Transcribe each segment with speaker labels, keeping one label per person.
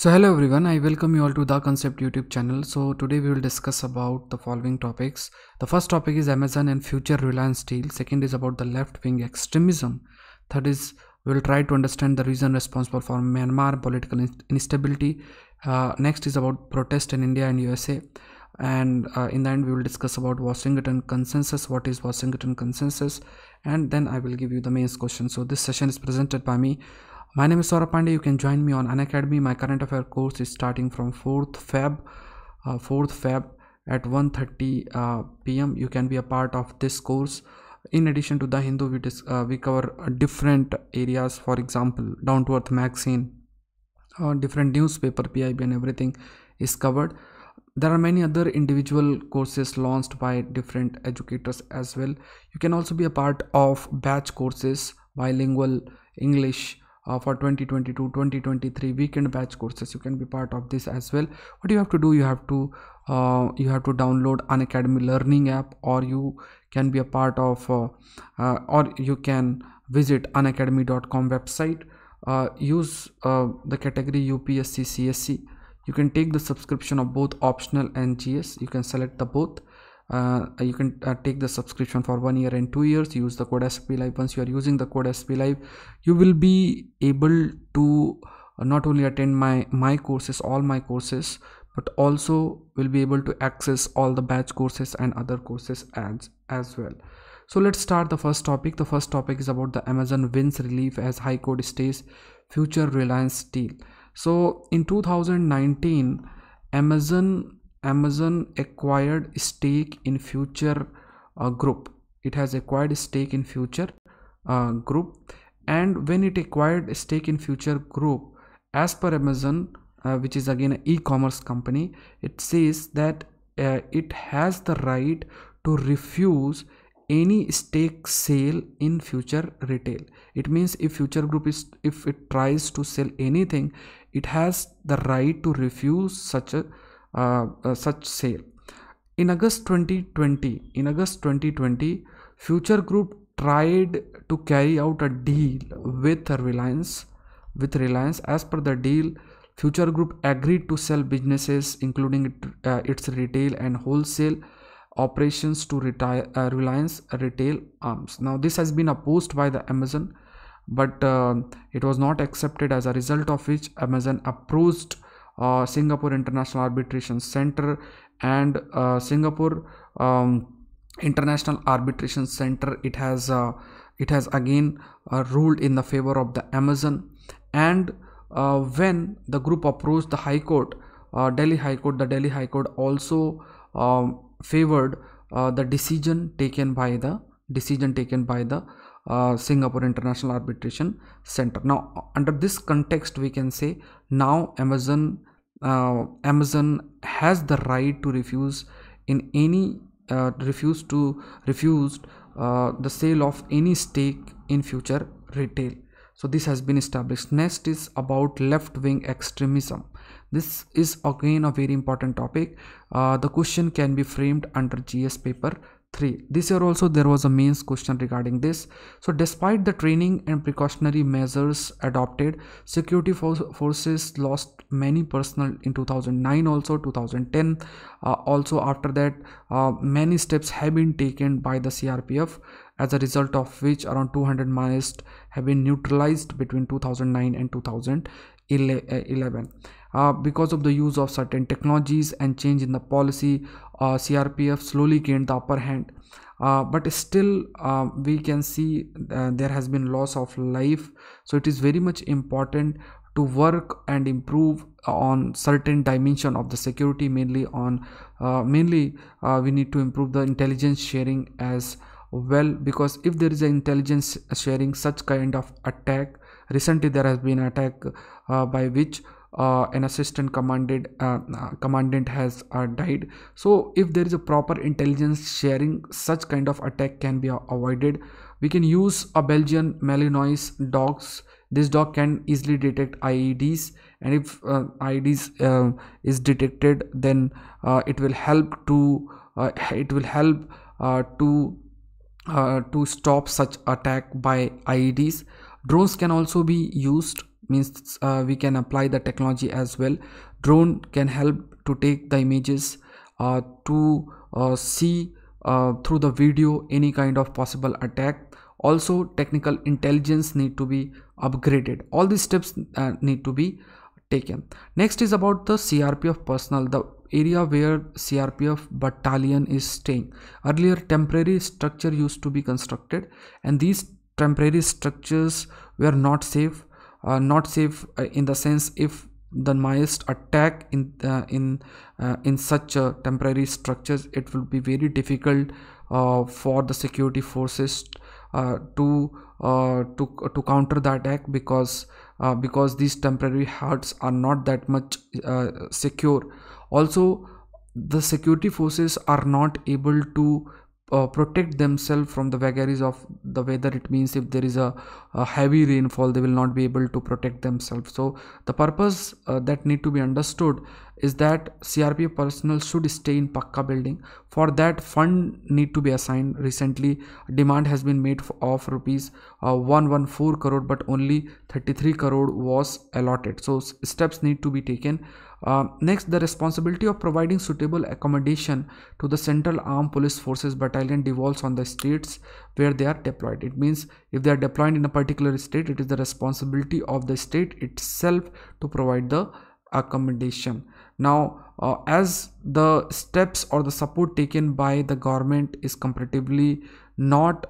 Speaker 1: So hello everyone, I welcome you all to the Concept YouTube channel. So today we will discuss about the following topics. The first topic is Amazon and future Reliance Steel. Second is about the left-wing extremism. Third is we will try to understand the reason responsible for Myanmar political instability. Uh, next is about protest in India and USA. And uh, in the end, we will discuss about Washington consensus. What is Washington consensus? And then I will give you the main question. So this session is presented by me, my name is Saurabh Pandey. You can join me on Academy. My current affair course is starting from 4th Feb, uh, 4th Feb at 1:30 uh, p.m. You can be a part of this course. In addition to the Hindu, we dis- uh, we cover uh, different areas. For example, Down to Earth magazine, uh, different newspaper, PIB, and everything is covered. There are many other individual courses launched by different educators as well. You can also be a part of batch courses, bilingual English uh, for 2022-2023 weekend batch courses you can be part of this as well what you have to do you have to uh, you have to download an academy learning app or you can be a part of uh, uh or you can visit unacademy.com website uh, use the category upsc csc you can take the subscription of both optional and gs you can select the both uh, you can uh, take the subscription for one year and two years use the code sp live once you are using the code sp live you will be able to uh, not only attend my my courses all my courses but also will be able to access all the batch courses and other courses as as well so let's start the first topic the first topic is about the amazon wins relief as high court stays future reliance deal so in 2019 amazon Amazon acquired stake in Future uh, Group. It has acquired stake in Future uh, Group, and when it acquired stake in Future Group, as per Amazon, uh, which is again an e-commerce company, it says that uh, it has the right to refuse any stake sale in future retail it means if future group is if it tries to sell anything it has the right to refuse such a uh, such sale. In August 2020, in August 2020, Future Group tried to carry out a deal with Reliance. With Reliance, as per the deal, Future Group agreed to sell businesses, including uh, its retail and wholesale operations, to retire, uh, Reliance retail arms. Now, this has been opposed by the Amazon, but uh, it was not accepted. As a result of which, Amazon approached uh, Singapore International Arbitration Center and uh, Singapore um, International Arbitration Center. It has uh, it has again uh, ruled in the favor of the Amazon. And uh, when the group approached the High Court, Delhi High Court, the Delhi High Court also um, favored the decision taken by the decision taken by the uh, Singapore International Arbitration Center. Now, under this context, we can say now Amazon uh, amazon has the right to refuse in any uh, refuse to refused uh, the sale of any stake in future retail so this has been established next is about left wing extremism this is again a very important topic uh, the question can be framed under gs paper 3 this year also there was a mains question regarding this so despite the training and precautionary measures adopted security forces lost many personnel in 2009 also 2010 uh, also after that uh, many steps have been taken by the crpf as a result of which around 200 maoists have been neutralized between 2009 and 2011 uh, uh, because of the use of certain technologies and change in the policy uh, CRPF slowly gained the upper hand. Uh, but still uh, we can see there has been loss of life so it is very much important to work and improve on certain dimension of the security mainly on uh, mainly uh, we need to improve the intelligence sharing as well because if there is an intelligence sharing such kind of attack recently there has been attack uh, by which uh, an assistant commanded uh, uh commandant has uh, died so if there is a proper intelligence sharing such kind of attack can be avoided we can use a belgian malinois dogs this dog can easily detect ieds and if uh, ieds uh, is detected then uh, it will help to uh, it will help to to stop such attack by ieds drones can also be used means uh, we can apply the technology as well drone can help to take the images uh, to uh, see uh, through the video any kind of possible attack also technical intelligence need to be upgraded all these steps uh, need to be taken next is about the crpf personnel the area where crpf battalion is staying earlier temporary structure used to be constructed and these temporary structures were not safe uh, not safe uh, in the sense if the mice attack in uh, in uh, in such uh, temporary structures it will be very difficult uh, for the security forces to to to counter the attack because because these temporary huts are not that much secure also the security forces are not able to uh, protect themselves from the vagaries of the weather it means if there is a, a, heavy rainfall they will not be able to protect themselves so the purpose uh, that need to be understood is that crpf personnel should stay in pakka building for that fund need to be assigned recently demand has been made of rupees uh, 114 crore but only 33 crore was allotted so steps need to be taken uh, next, the responsibility of providing suitable accommodation to the Central Armed Police Forces Battalion devolves on the states where they are deployed. It means if they are deployed in a particular state, it is the responsibility of the state itself to provide the accommodation. Now, uh, as the steps or the support taken by the government is comparatively not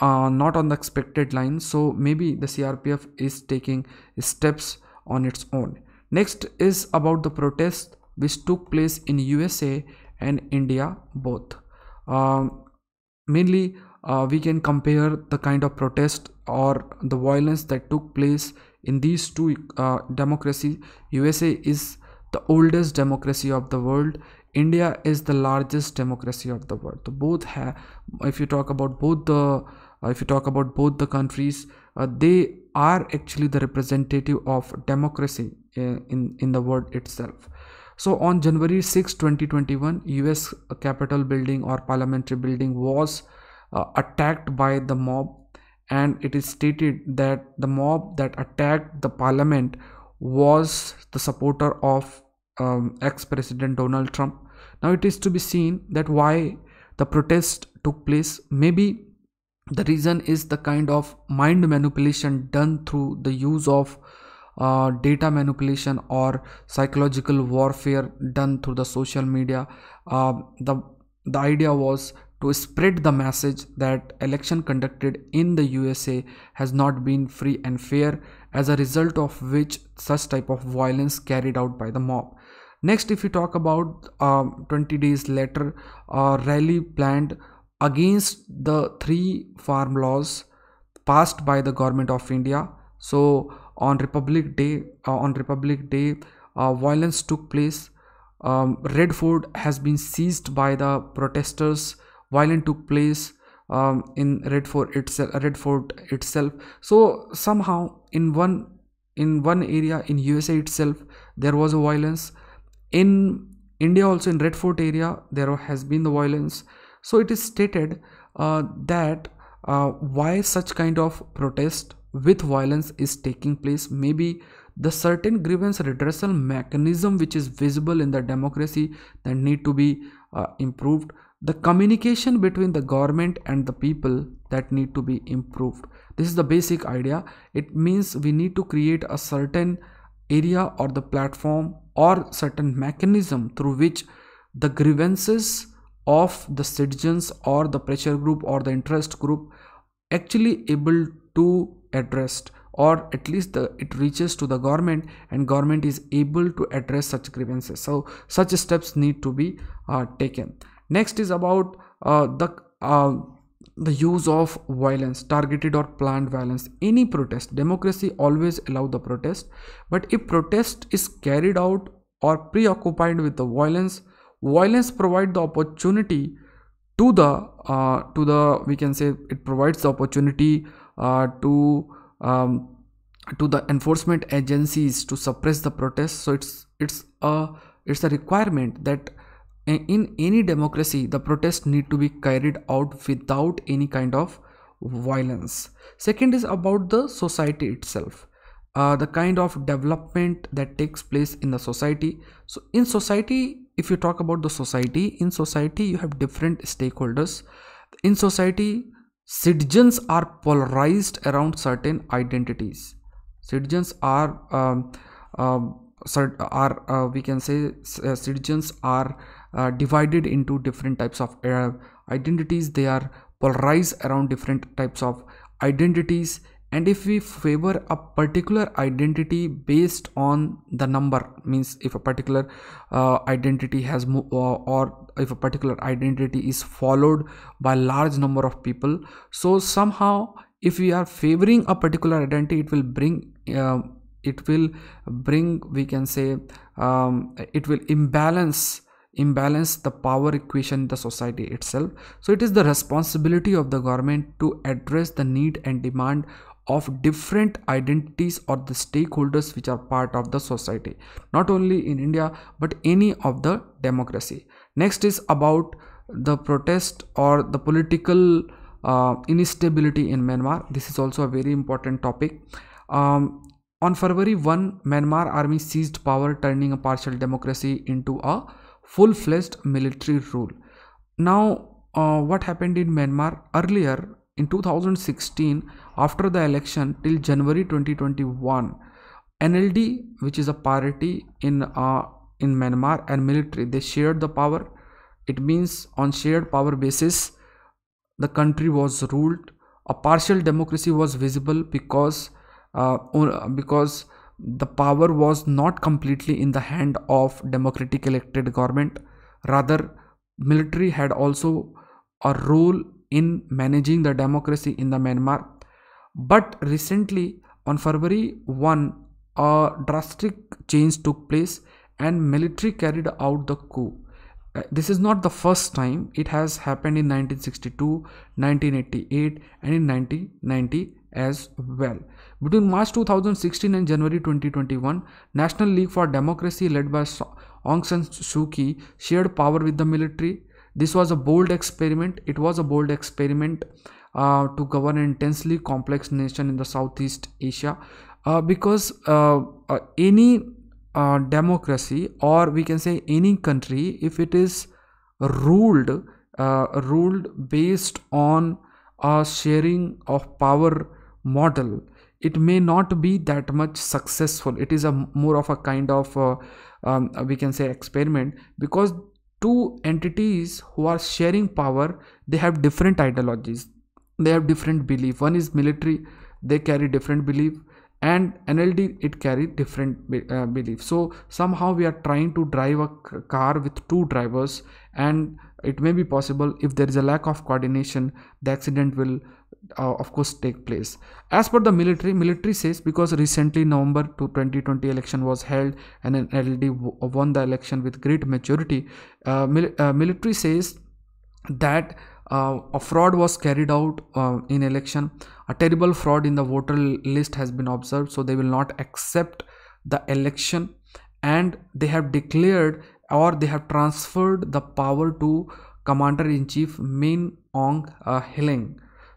Speaker 1: uh, not on the expected line, so maybe the CRPF is taking steps on its own. Next is about the protests which took place in USA and India both. Um, mainly, uh, we can compare the kind of protest or the violence that took place in these two uh, democracies. USA is the oldest democracy of the world. India is the largest democracy of the world. So both have, if you talk about both the, uh, if you talk about both the countries, uh, they are actually the representative of democracy uh, in in the word itself so on january 6 2021 us capitol building or parliamentary building was uh, attacked by the mob and it is stated that the mob that attacked the parliament was the supporter of um, ex-president donald trump now it is to be seen that why the protest took place maybe the reason is the kind of mind manipulation done through the use of uh, data manipulation or psychological warfare done through the social media uh, the the idea was to spread the message that election conducted in the USA has not been free and fair as a result of which such type of violence carried out by the mob next if we talk about um, 20 days later a uh, rally planned against the three farm laws passed by the government of India so on Republic Day, uh, on Republic Day, uh, violence took place. Um, Red Fort has been seized by the protesters. Violence took place um, in Red Fort itself. Red Fort itself. So somehow, in one in one area in USA itself, there was a violence. In India, also in Red Fort area, there has been the violence. So it is stated uh, that uh, why such kind of protest with violence is taking place maybe the certain grievance redressal mechanism which is visible in the democracy that need to be uh, improved the communication between the government and the people that need to be improved this is the basic idea it means we need to create a certain area or the platform or certain mechanism through which the grievances of the citizens or the pressure group or the interest group actually able to addressed or at least the, it reaches to the government and government is able to address such grievances so such steps need to be uh, taken next is about uh, the uh, the use of violence targeted or planned violence any protest democracy always allow the protest but if protest is carried out or preoccupied with the violence violence provide the opportunity to the uh, to the we can say it provides the opportunity uh, to um, to the enforcement agencies to suppress the protests so it's it's a it's a requirement that in any democracy the protests need to be carried out without any kind of violence second is about the society itself uh, the kind of development that takes place in the society so in society if you talk about the society in society you have different stakeholders in society citizens are polarized around certain identities citizens are um, um, are uh, we can say uh, citizens are uh, divided into different types of uh, identities they are polarized around different types of identities and if we favor a particular identity based on the number means if a particular uh, identity has mo- or if a particular identity is followed by large number of people so somehow if we are favoring a particular identity it will bring uh, it will bring we can say um, it will imbalance imbalance the power equation in the society itself so it is the responsibility of the government to address the need and demand of different identities or the stakeholders which are part of the society not only in india but any of the democracy next is about the protest or the political uh, instability in myanmar this is also a very important topic um, on february 1 myanmar army seized power turning a partial democracy into a full-fledged military rule now uh, what happened in myanmar earlier in 2016 after the election till january 2021 nld which is a party in uh, in Myanmar and military. They shared the power. It means on shared power basis, the country was ruled. A partial democracy was visible because uh, uh, because the power was not completely in the hand of democratic elected government. Rather, military had also a role in managing the democracy in the Myanmar. But recently, on February 1, a drastic change took place and military carried out the coup. Uh, this is not the first time it has happened in 1962 1988 and in 1990 as well between march 2016 and january 2021 national league for democracy led by aung san suu kyi shared power with the military this was a bold experiment it was a bold experiment uh, to govern an intensely complex nation in the southeast asia uh, because uh, uh, any uh, democracy or we can say any country if it is ruled uh, ruled based on a sharing of power model it may not be that much successful it is a more of a kind of uh, um, we can say experiment because two entities who are sharing power they have different ideologies they have different belief one is military they carry different belief and NLD it carry different be uh, beliefs. So somehow we are trying to drive a car with two drivers and it may be possible if there is a lack of coordination the accident will uh, of course take place as per the military military says because recently november to 2020 election was held and NLD won the election with great majority uh, mil uh, military says that uh, a fraud was carried out uh, in election a terrible fraud in the voter list has been observed so they will not accept the election and they have declared or they have transferred the power to commander in chief min ong uh,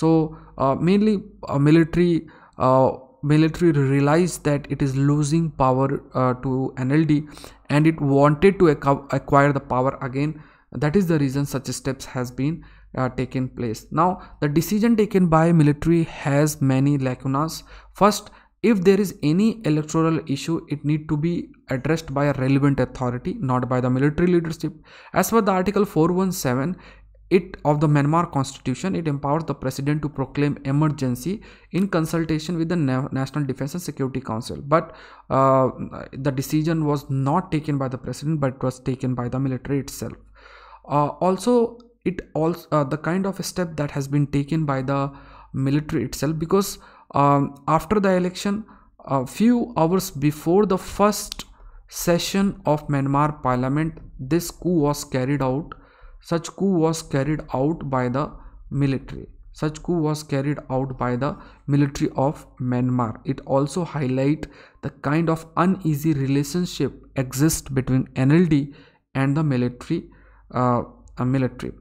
Speaker 1: so uh, mainly uh, military uh, military realized that it is losing power uh, to nld and it wanted to ac acquire the power again that is the reason such steps has been uh, taken place. Now, the decision taken by military has many lacunas. First, if there is any electoral issue, it need to be addressed by a relevant authority, not by the military leadership. As per the Article 417, it of the Myanmar constitution it empowers the president to proclaim emergency in consultation with the Na National Defense and Security Council but uh, the decision was not taken by the president but was taken by the military itself uh, also it also uh, the kind of step that has been taken by the military itself because um, after the election a few hours before the first session of Myanmar parliament this coup was carried out such coup was carried out by the military such coup was carried out by the military of Myanmar it also highlight the kind of uneasy relationship exists between NLD and the military uh, a military.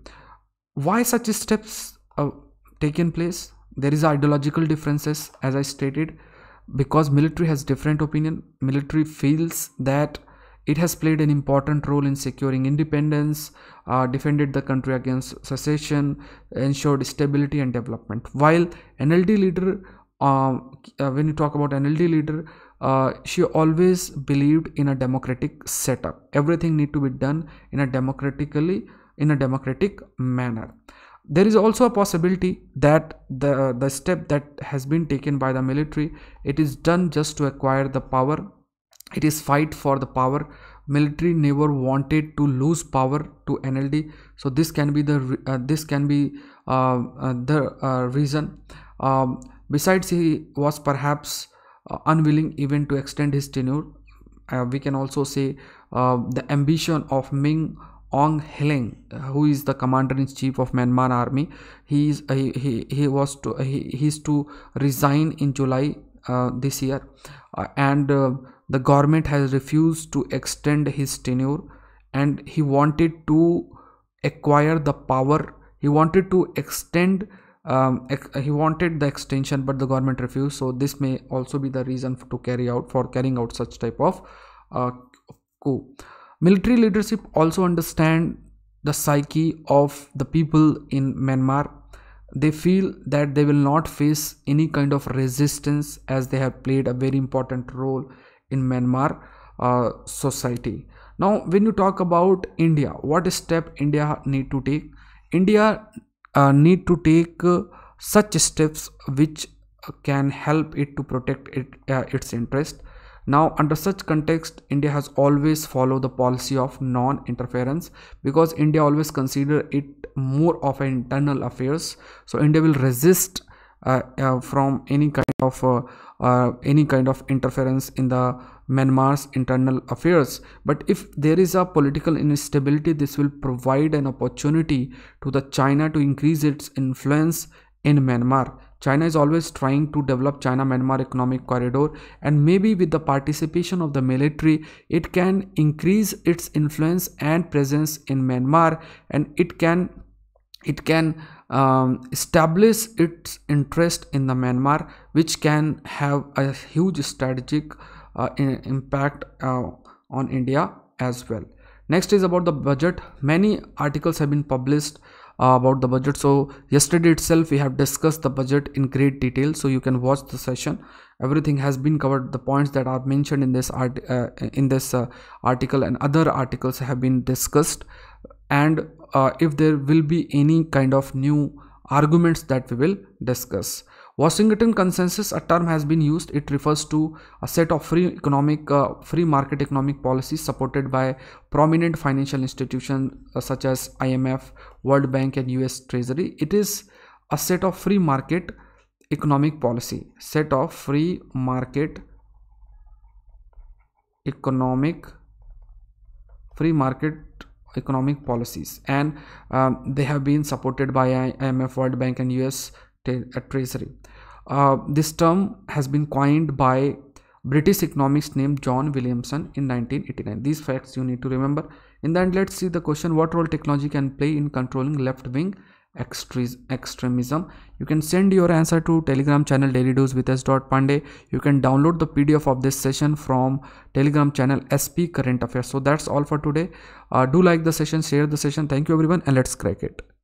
Speaker 1: Why such steps are uh, taken place? There is ideological differences, as I stated, because military has different opinion. Military feels that it has played an important role in securing independence, uh, defended the country against secession, ensured stability and development. While NLD leader, uh, uh, when you talk about NLD leader, uh, she always believed in a democratic setup. Everything need to be done in a democratically in a democratic manner there is also a possibility that the the step that has been taken by the military it is done just to acquire the power it is fight for the power military never wanted to lose power to nld so this can be the uh, this can be uh, uh, the uh, reason um, besides he was perhaps uh, unwilling even to extend his tenure uh, we can also say the ambition of ming Ong Hling, who is the commander in chief of Myanmar army, he is he, he, he was to he, he is to resign in July uh, this year, uh, and uh, the government has refused to extend his tenure, and he wanted to acquire the power. He wanted to extend. Um, he wanted the extension, but the government refused. So this may also be the reason to carry out for carrying out such type of uh, coup. Military leadership also understand the psyche of the people in Myanmar. They feel that they will not face any kind of resistance as they have played a very important role in Myanmar uh, society. Now, when you talk about India, what step India need to take? India uh, need to take uh, such steps which can help it to protect it, uh, its interest now under such context, India has always followed the policy of non-interference because India always consider it more of an internal affairs. So India will resist uh, uh, from any kind of uh, uh any kind of interference in the Myanmar's internal affairs. But if there is a political instability, this will provide an opportunity to the China to increase its influence in Myanmar. China is always trying to develop China-Myanmar economic corridor and maybe with the participation of the military, it can increase its influence and presence in Myanmar and it can it can um, establish its interest in the Myanmar which can have a huge strategic uh, impact uh, on India as well. Next is about the budget. Many articles have been published uh, about the budget so yesterday itself we have discussed the budget in great detail so you can watch the session everything has been covered the points that are mentioned in this art uh, in this uh, article and other articles have been discussed and uh, if there will be any kind of new arguments that we will discuss Washington consensus, a term has been used. It refers to a set of free economic, uh, free market economic policies supported by prominent financial institutions uh, such as IMF, World Bank, and U.S. Treasury. It is a set of free market economic policy. Set of free market economic free market economic policies and um, they have been supported by IMF World Bank and US uh, treasury. Uh, this term has been coined by British economist named John Williamson in 1989. These facts you need to remember. In the end, let's see the question what role technology can play in controlling left wing extremism. You can send your answer to Telegram channel Daily News with S. Pandey. You can download the PDF of this session from Telegram channel SP Current Affairs. So that's all for today. Uh, do like the session, share the session. Thank you everyone, and let's crack it.